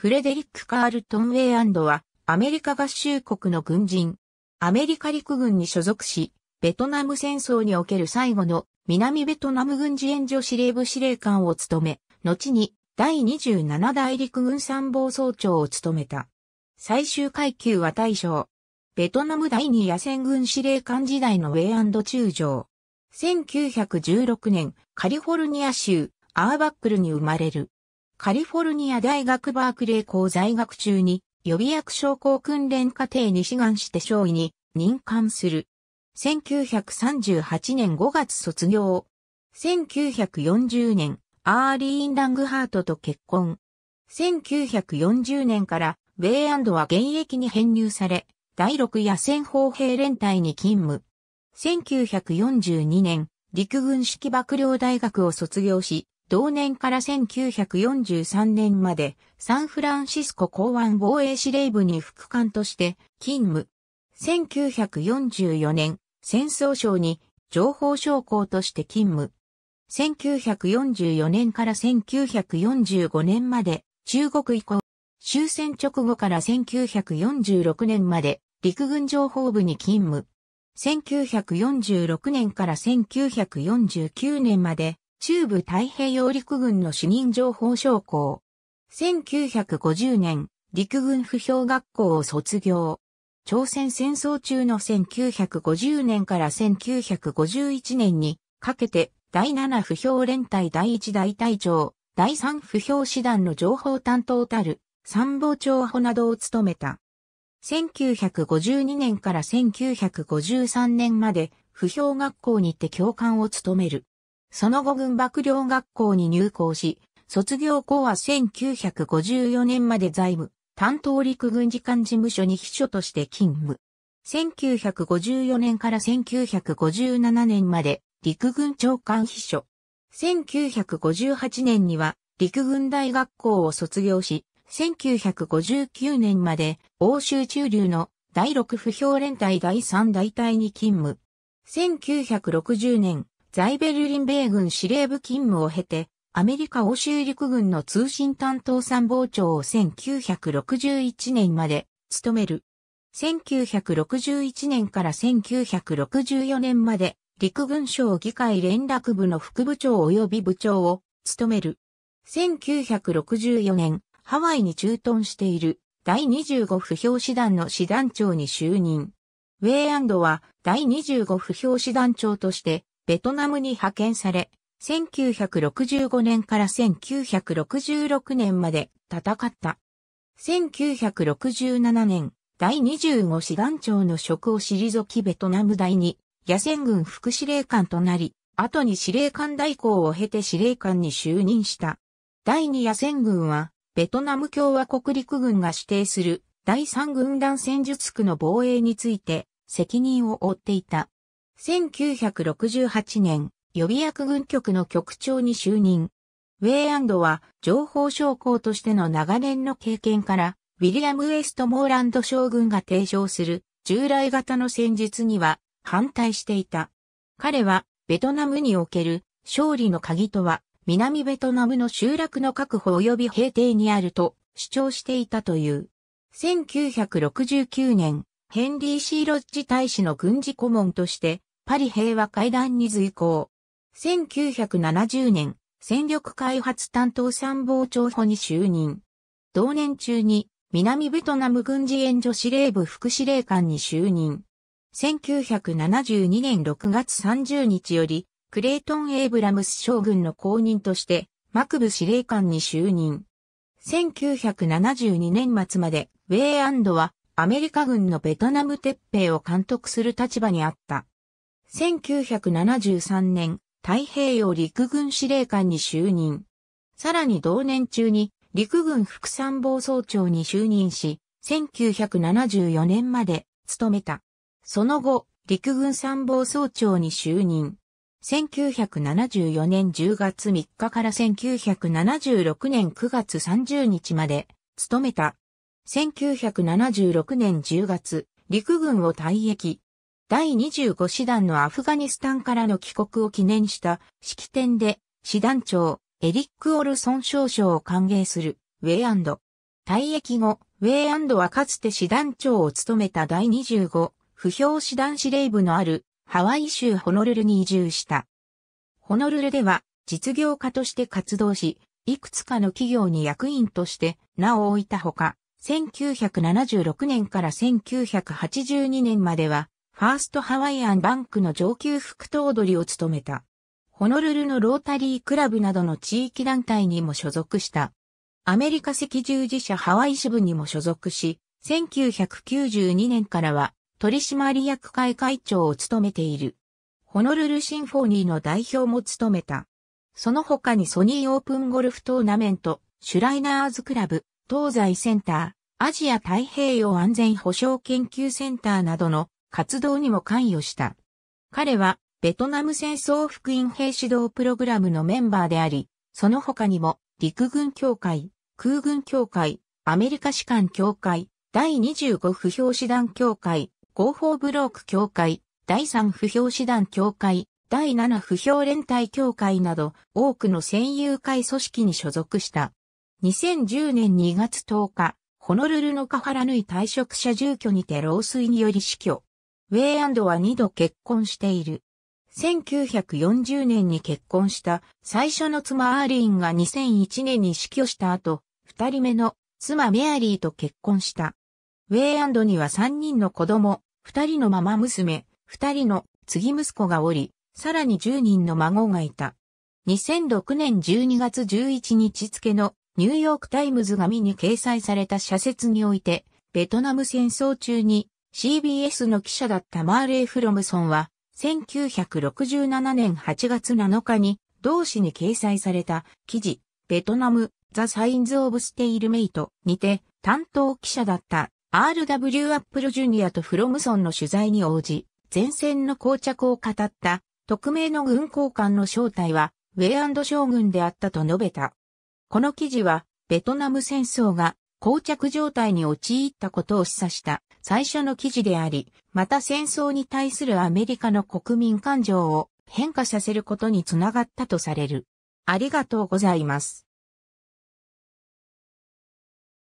フレデリック・カール・トンウェイアンドは、アメリカ合衆国の軍人。アメリカ陸軍に所属し、ベトナム戦争における最後の南ベトナム軍事援助司令部司令官を務め、後に第27大陸軍参謀総長を務めた。最終階級は大将。ベトナム第2野戦軍司令官時代のウェイアンド中将。1916年、カリフォルニア州、アーバックルに生まれる。カリフォルニア大学バークレー校在学中に予備役商工訓練課程に志願して少尉に任官する。1938年5月卒業。1940年、アーリーン・ラングハートと結婚。1940年から、ウェイアンドは現役に編入され、第6野戦砲兵連隊に勤務。1942年、陸軍式幕僚大学を卒業し、同年から1943年までサンフランシスコ港湾防衛司令部に副官として勤務。1944年、戦争省に情報将校として勤務。1944年から1945年まで中国以降、終戦直後から1946年まで陸軍情報部に勤務。1946年から1949年まで中部太平洋陸軍の主任情報将校。1950年、陸軍不評学校を卒業。朝鮮戦争中の1950年から1951年にかけて第7不評連隊第1大隊長、第3不評師団の情報担当たる参謀長補などを務めた。1952年から1953年まで不評学校にて教官を務める。その後軍幕僚学校に入校し、卒業後は1954年まで財務、担当陸軍時官事務所に秘書として勤務。1954年から1957年まで陸軍長官秘書。1958年には陸軍大学校を卒業し、1959年まで欧州中流の第6不評連隊第3大隊に勤務。1960年、ザイベルリン米軍司令部勤務を経て、アメリカ欧州陸軍の通信担当参謀長を1961年まで務める。1961年から1964年まで陸軍省議会連絡部の副部長及び部長を務める。1964年、ハワイに駐屯している第25不評師団の師団長に就任。ウェイアンドは第25不評師団長としてベトナムに派遣され、1965年から1966年まで戦った。1967年、第25師団長の職を退きベトナム第2野戦軍副司令官となり、後に司令官代行を経て司令官に就任した。第2野戦軍は、ベトナム共和国陸軍が指定する第3軍団戦術区の防衛について責任を負っていた。1968年、予備役軍局の局長に就任。ウェイアンドは情報将校としての長年の経験から、ウィリアム・ウェストモーランド将軍が提唱する従来型の戦術には反対していた。彼はベトナムにおける勝利の鍵とは南ベトナムの集落の確保及び平定にあると主張していたという。1969年、ヘンリー・シー・ロッジ大使の軍事顧問としてパリ平和会談に随行。1970年、戦力開発担当参謀長補に就任。同年中に、南ベトナム軍事援助司令部副司令官に就任。1972年6月30日より、クレイトン・エイブラムス将軍の後任として、マクブ司令官に就任。1972年末まで、ウェイアンドはアメリカ軍のベトナム鉄兵を監督する立場にあった。1973年、太平洋陸軍司令官に就任。さらに同年中に陸軍副参謀総長に就任し、1974年まで務めた。その後、陸軍参謀総長に就任。1974年10月3日から1976年9月30日まで務めた。1976年10月、陸軍を退役。第25師団のアフガニスタンからの帰国を記念した式典で、師団長、エリック・オルソン少将を歓迎する、ウェイアンド。退役後、ウェイアンドはかつて師団長を務めた第25、不評師団司令部のある、ハワイ州ホノルルに移住した。ホノルルでは、実業家として活動し、いくつかの企業に役員として名を置いたほか、1976年から1982年まではファーストハワイアンバンクの上級副頭取を務めた。ホノルルのロータリークラブなどの地域団体にも所属した。アメリカ赤十字社ハワイ支部にも所属し、1992年からは取締役会会長を務めている。ホノルルシンフォニーの代表も務めた。その他にソニーオープンゴルフトーナメント、シュライナーズクラブ、東西センター、アジア太平洋安全保障研究センターなどの活動にも関与した。彼は、ベトナム戦争福音兵指導プログラムのメンバーであり、その他にも、陸軍協会、空軍協会、アメリカ士官協会、第25不評師団協会、合法ブローク協会、第3不評師団協会、第7不評連帯協会など、多くの戦友会組織に所属した。2010年2月10日、ホノルルのカハラヌイ退職者住居にて老衰により死去。ウェイアンドは2度結婚している。1940年に結婚した最初の妻アーリーンが2001年に死去した後、二人目の妻メアリーと結婚した。ウェイアンドには3人の子供、2人のママ娘、2人の次息子がおり、さらに10人の孫がいた。2006年12月11日付のニューヨークタイムズ紙に掲載された社説において、ベトナム戦争中に CBS の記者だったマーレイ・フロムソンは、1967年8月7日に、同誌に掲載された記事、ベトナム、ザ・サインズ・オブ・ステイル・メイトにて、担当記者だった RW アップルジュニアとフロムソンの取材に応じ、前線の膠着を語った、匿名の軍交官の正体は、ウェアンド将軍であったと述べた。この記事は、ベトナム戦争が膠着状態に陥ったことを示唆した最初の記事であり、また戦争に対するアメリカの国民感情を変化させることにつながったとされる。ありがとうございます。